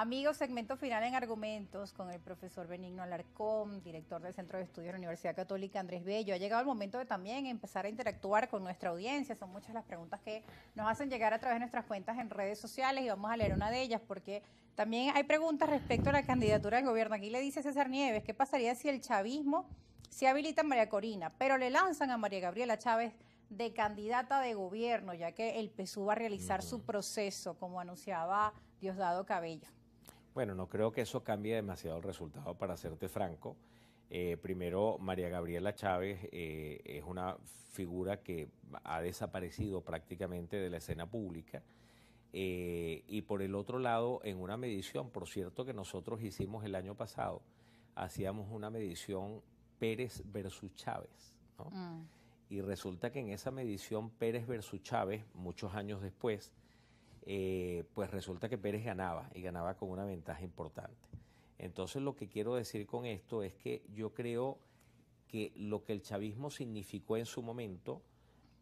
Amigos, segmento final en argumentos con el profesor Benigno Alarcón, director del Centro de Estudios de la Universidad Católica Andrés Bello. Ha llegado el momento de también empezar a interactuar con nuestra audiencia. Son muchas las preguntas que nos hacen llegar a través de nuestras cuentas en redes sociales y vamos a leer una de ellas porque también hay preguntas respecto a la candidatura del gobierno. Aquí le dice César Nieves, ¿qué pasaría si el chavismo se habilita a María Corina, pero le lanzan a María Gabriela Chávez? de candidata de gobierno, ya que el PSUV va a realizar mm. su proceso, como anunciaba Diosdado Cabello. Bueno, no creo que eso cambie demasiado el resultado, para serte franco. Eh, primero, María Gabriela Chávez eh, es una figura que ha desaparecido prácticamente de la escena pública. Eh, y por el otro lado, en una medición, por cierto, que nosotros hicimos el año pasado, hacíamos una medición Pérez versus Chávez. Mm. Y resulta que en esa medición Pérez versus Chávez, muchos años después, eh, pues resulta que Pérez ganaba y ganaba con una ventaja importante. Entonces lo que quiero decir con esto es que yo creo que lo que el chavismo significó en su momento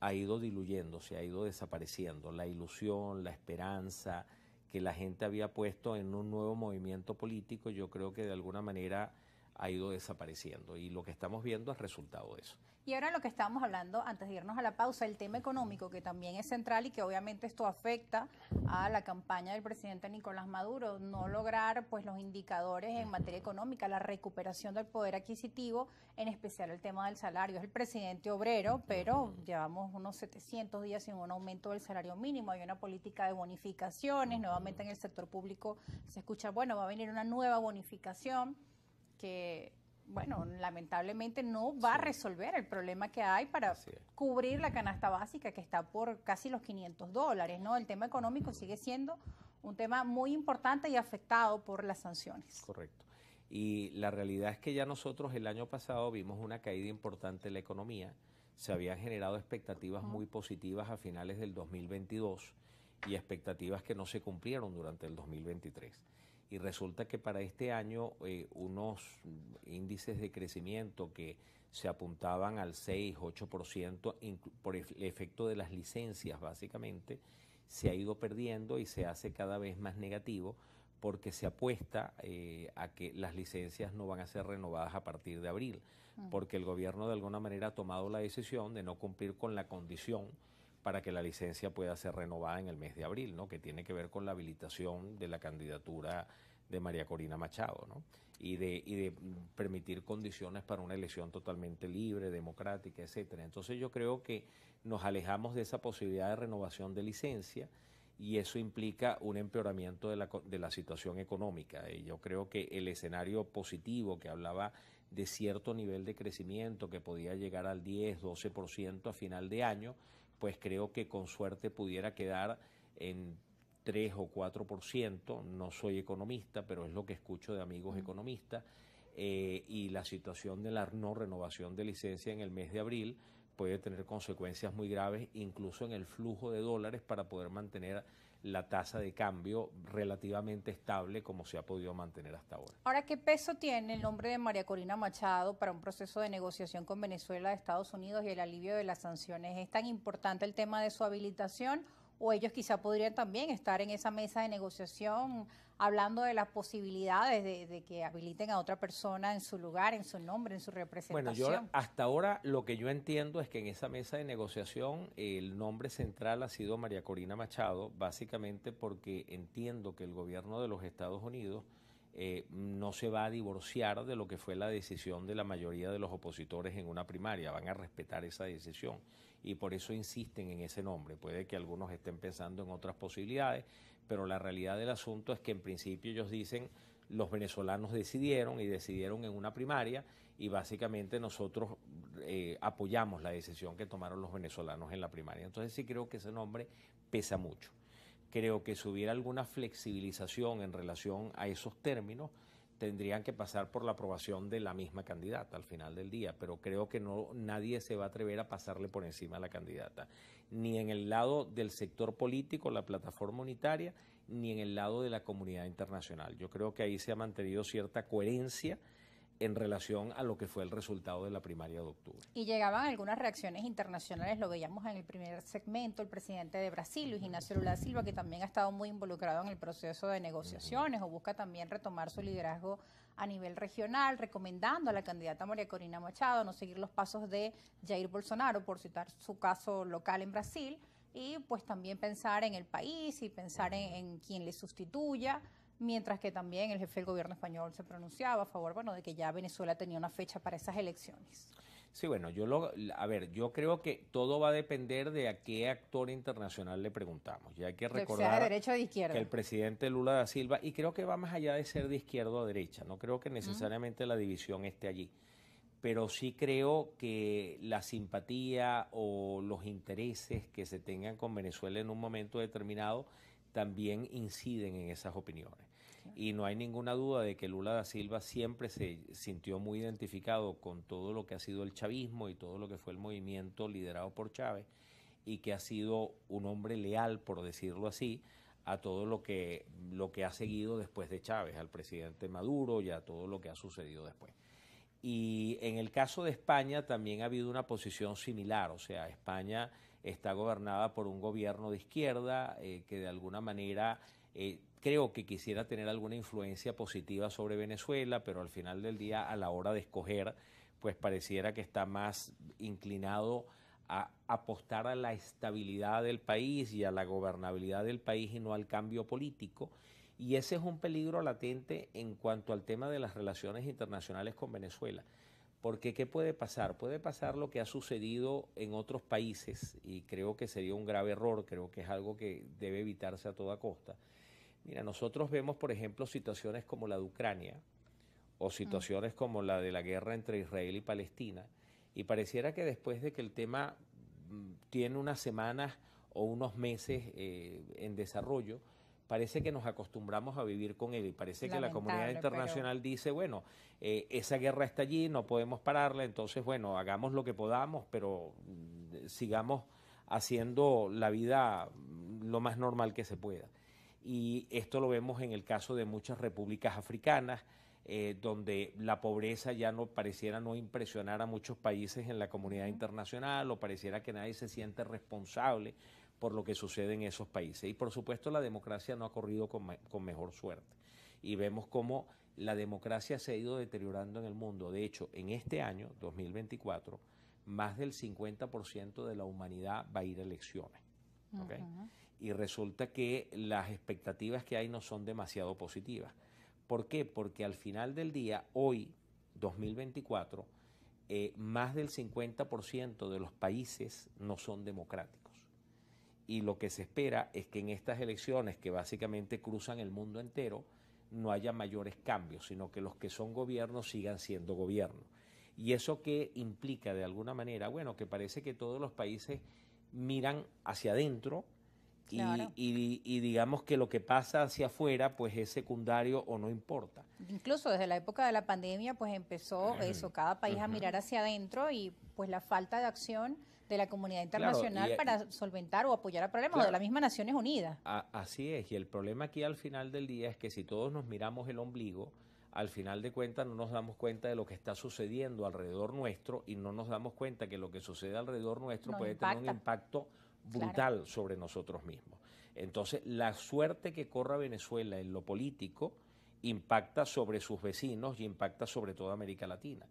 ha ido diluyéndose, ha ido desapareciendo. La ilusión, la esperanza que la gente había puesto en un nuevo movimiento político, yo creo que de alguna manera ha ido desapareciendo y lo que estamos viendo es resultado de eso. Y ahora lo que estábamos hablando antes de irnos a la pausa, el tema económico que también es central y que obviamente esto afecta a la campaña del presidente Nicolás Maduro, no lograr pues los indicadores en materia económica, la recuperación del poder adquisitivo, en especial el tema del salario. Es el presidente obrero, pero llevamos unos 700 días sin un aumento del salario mínimo, hay una política de bonificaciones, nuevamente en el sector público se escucha, bueno, va a venir una nueva bonificación que, bueno, lamentablemente no va a resolver el problema que hay para cubrir la canasta básica que está por casi los 500 dólares, ¿no? El tema económico sigue siendo un tema muy importante y afectado por las sanciones. Correcto. Y la realidad es que ya nosotros el año pasado vimos una caída importante en la economía, se habían generado expectativas muy positivas a finales del 2022 y expectativas que no se cumplieron durante el 2023 y resulta que para este año eh, unos índices de crecimiento que se apuntaban al 6, 8% por el efecto de las licencias básicamente, se ha ido perdiendo y se hace cada vez más negativo porque se apuesta eh, a que las licencias no van a ser renovadas a partir de abril, porque el gobierno de alguna manera ha tomado la decisión de no cumplir con la condición para que la licencia pueda ser renovada en el mes de abril, ¿no? que tiene que ver con la habilitación de la candidatura de María Corina Machado, ¿no? y, de, de permitir condiciones para una elección totalmente libre, democrática, etcétera. Entonces yo creo que nos alejamos de esa posibilidad de renovación de licencia y eso implica un empeoramiento de la, de la situación económica. Y yo creo que el escenario positivo que hablaba de cierto nivel de crecimiento que podía llegar al 10, 12% a final de año, pues creo que con suerte pudiera quedar en 3 o 4%, no soy economista, pero es lo que escucho de amigos economistas, eh, y la situación de la no renovación de licencia en el mes de abril puede tener consecuencias muy graves, incluso en el flujo de dólares para poder mantener la tasa de cambio relativamente estable como se ha podido mantener hasta ahora. Ahora, ¿qué peso tiene el nombre de María Corina Machado para un proceso de negociación con Venezuela, Estados Unidos y el alivio de las sanciones? ¿Es tan importante el tema de su habilitación o ellos quizá podrían también estar en esa mesa de negociación hablando de las posibilidades de, que habiliten a otra persona en su lugar, en su nombre, en su representación. Bueno, yo hasta ahora lo que yo entiendo es que en esa mesa de negociación el nombre central ha sido María Corina Machado, básicamente porque entiendo que el gobierno de los Estados Unidos eh, no se va a divorciar de lo que fue la decisión de la mayoría de los opositores en una primaria, van a respetar esa decisión y por eso insisten en ese nombre. Puede que algunos estén pensando en otras posibilidades, pero la realidad del asunto es que en principio ellos dicen los venezolanos decidieron y decidieron en una primaria y básicamente nosotros eh, apoyamos la decisión que tomaron los venezolanos en la primaria. Entonces sí creo que ese nombre pesa mucho. Creo que si hubiera alguna flexibilización en relación a esos términos, tendrían que pasar por la aprobación de la misma candidata al final del día, pero creo que no nadie se va a atrever a pasarle por encima a la candidata, ni en el lado del sector político, la plataforma unitaria, ni en el lado de la comunidad internacional. Yo creo que ahí se ha mantenido cierta coherencia en relación a lo que fue el resultado de la primaria de octubre. Y llegaban algunas reacciones internacionales, lo veíamos en el primer segmento, el presidente de Brasil, Luis Ignacio Lula Silva, que también ha estado muy involucrado en el proceso de negociaciones o busca también retomar su liderazgo a nivel regional, recomendando a la candidata María Corina Machado no seguir los pasos de Jair Bolsonaro, por citar su caso local en Brasil, y pues también pensar en el país y pensar en, en quien le sustituya mientras que también el jefe del gobierno español se pronunciaba a favor, bueno, de que ya Venezuela tenía una fecha para esas elecciones. Sí, bueno, yo lo, a ver, yo creo que todo va a depender de a qué actor internacional le preguntamos. Ya hay que recordar que el presidente Lula da Silva, y creo que va más allá de ser de izquierda a derecha, no creo que necesariamente la división esté allí, pero sí creo que la simpatía o los intereses que se tengan con Venezuela en un momento determinado también inciden en esas opiniones. Y no hay ninguna duda de que Lula da Silva siempre se sintió muy identificado con todo lo que ha sido el chavismo y todo lo que fue el movimiento liderado por Chávez y que ha sido un hombre leal, por decirlo así, a todo lo que, lo que ha seguido después de Chávez, al presidente Maduro y a todo lo que ha sucedido después. Y en el caso de España también ha habido una posición similar, o sea, España está gobernada por un gobierno de izquierda eh, que de alguna manera eh, creo que quisiera tener alguna influencia positiva sobre Venezuela, pero al final del día, a la hora de escoger, pues pareciera que está más inclinado a apostar a la estabilidad del país y a la gobernabilidad del país y no al cambio político. Y ese es un peligro latente en cuanto al tema de las relaciones internacionales con Venezuela. Porque ¿qué puede pasar? Puede pasar lo que ha sucedido en otros países y creo que sería un grave error, creo que es algo que debe evitarse a toda costa. Mira, nosotros vemos, por ejemplo, situaciones como la de Ucrania o situaciones como la de la guerra entre Israel y Palestina y pareciera que después de que el tema mm, tiene unas semanas o unos meses eh, en desarrollo, parece que nos acostumbramos a vivir con él y parece que la comunidad internacional dice, bueno, eh, esa guerra está allí, no podemos pararla, entonces, bueno, hagamos lo que podamos, pero mm, sigamos haciendo la vida mm, lo más normal que se pueda. Y esto lo vemos en el caso de muchas repúblicas africanas, eh, donde la pobreza ya no pareciera no impresionar a muchos países en la comunidad internacional o pareciera que nadie se siente responsable por lo que sucede en esos países. Y por supuesto la democracia no ha corrido con, mejor suerte. Y vemos cómo la democracia se ha ido deteriorando en el mundo. De hecho, en este año, 2024, más del 50% de la humanidad va a ir a elecciones. Y resulta que las expectativas que hay no son demasiado positivas. ¿Por qué? Porque al final del día, hoy, 2024, eh, más del 50% de los países no son democráticos y lo que se espera es que en estas elecciones que básicamente cruzan el mundo entero no haya mayores cambios, sino que los que son gobiernos sigan siendo gobiernos. ¿Y eso que implica de alguna manera? Bueno, que parece que todos los países miran hacia adentro y, digamos que lo que pasa hacia afuera pues es secundario o no importa. Incluso desde la época de la pandemia pues empezó eso, cada país a mirar hacia adentro y pues la falta de acción de la comunidad internacional e- para solventar o apoyar a problemas o de las mismas Naciones Unidas. así es, y el problema aquí al final del día es que si todos nos miramos el ombligo, al final de cuentas no nos damos cuenta de lo que está sucediendo alrededor nuestro y no nos damos cuenta que lo que sucede alrededor nuestro puede tener un impacto brutal sobre nosotros mismos. Entonces, la suerte que corra Venezuela en lo político impacta sobre sus vecinos y impacta sobre toda América Latina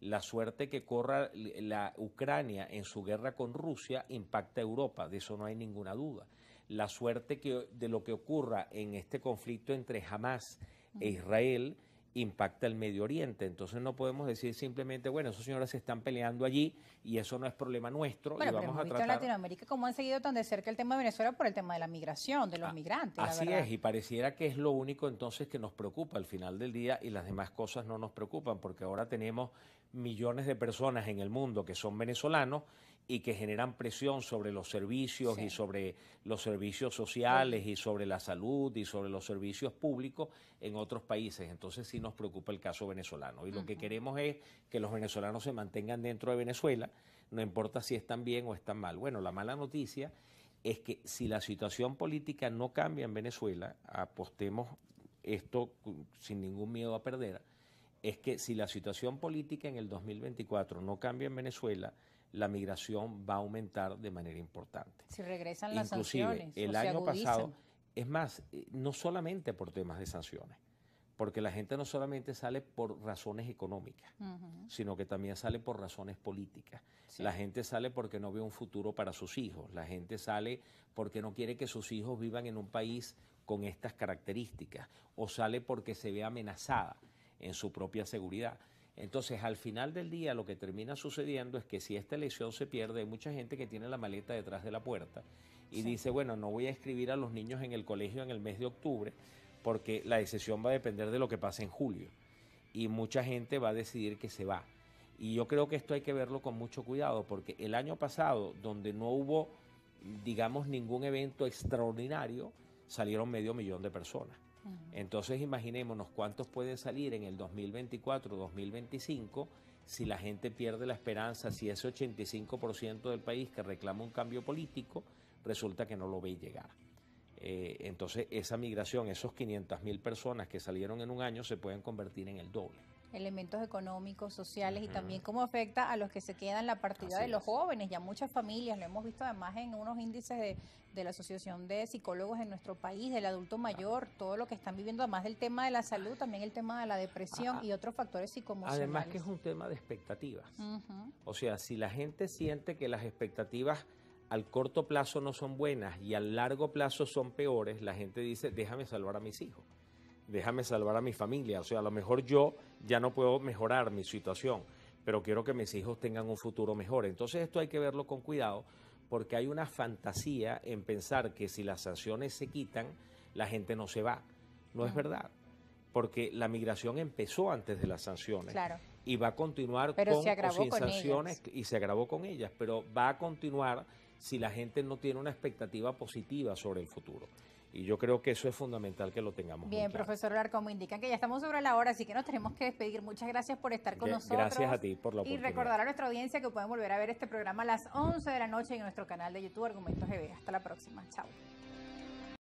la suerte que corra la Ucrania en su guerra con Rusia impacta a Europa, de eso no hay ninguna duda. La suerte que, de lo que ocurra en este conflicto entre Hamas e Israel impacta el Medio Oriente. Entonces no podemos decir simplemente, bueno, esos señores se están peleando allí y eso no es problema nuestro. pero en Latinoamérica cómo han seguido tan de cerca el tema de Venezuela por el tema de la migración, de los migrantes. Así es, y pareciera que es lo único entonces que nos preocupa al final del día y las demás cosas no nos preocupan, porque ahora tenemos millones de personas en el mundo que son venezolanos y que generan presión sobre los servicios y sobre los servicios sociales y sobre la salud y sobre los servicios públicos en otros países. Entonces sí nos preocupa el caso venezolano. Y lo que queremos es que los venezolanos se mantengan dentro de Venezuela, no importa si están bien o están mal. Bueno, la mala noticia es que si la situación política no cambia en Venezuela, apostemos esto sin ningún miedo a perder, es que si la situación política en el 2024 no cambia en Venezuela, la migración va a aumentar de manera importante. Si regresan las sanciones. El año pasado, es más, eh, no solamente por temas de sanciones, porque la gente no solamente sale por razones económicas, sino que también sale por razones políticas. La gente sale porque no ve un futuro para sus hijos, la gente sale porque no quiere que sus hijos vivan en un país con estas características, o sale porque se ve amenazada en su propia seguridad. Entonces, al final del día, lo que termina sucediendo es que si esta elección se pierde, hay mucha gente que tiene la maleta detrás de la puerta y dice, bueno, no voy a escribir a los niños en el colegio en el mes de octubre porque la decisión va a depender de lo que pase en julio. Y mucha gente va a decidir que se va. Y yo creo que esto hay que verlo con mucho cuidado porque el año pasado, donde no hubo, digamos, ningún evento extraordinario, salieron medio millón de personas. Entonces imaginémonos cuántos pueden salir en el 2024, 2025, si la gente pierde la esperanza, si ese 85% del país que reclama un cambio político resulta que no lo ve llegar. Eh, entonces esa migración, esos 500.000 personas que salieron en un año se pueden convertir en el doble elementos económicos, sociales y también cómo afecta a los que se quedan la partida de los jóvenes. Ya muchas familias, lo hemos visto además en unos índices de, la Asociación de Psicólogos en nuestro país, del adulto mayor, todo lo que están viviendo, además del tema de la salud, también el tema de la depresión y otros factores psicomocionales. Además que es un tema de expectativas. O sea, si la gente siente que las expectativas al corto plazo no son buenas y al largo plazo son peores, la gente dice, déjame salvar a mis hijos déjame salvar a mi familia. O sea, a lo mejor yo ya no puedo mejorar mi situación, pero quiero que mis hijos tengan un futuro mejor. Entonces esto hay que verlo con cuidado porque hay una fantasía en pensar que si las sanciones se quitan, la gente no se va. No es mm. verdad, porque la migración empezó antes de las sanciones. Y va a continuar con o sin sanciones y se agravó con ellas, pero va a continuar si la gente no tiene una expectativa positiva sobre el futuro y yo creo que eso es fundamental que lo tengamos. Bien, profesor Larco, me indican que ya estamos sobre la hora, así que nos tenemos que despedir. Muchas gracias por estar con nosotros. Gracias a ti por la oportunidad. Y recordar a nuestra audiencia que pueden volver a ver este programa a las 11 de la noche en nuestro canal de YouTube Argumentos GB. Hasta la próxima. Chao.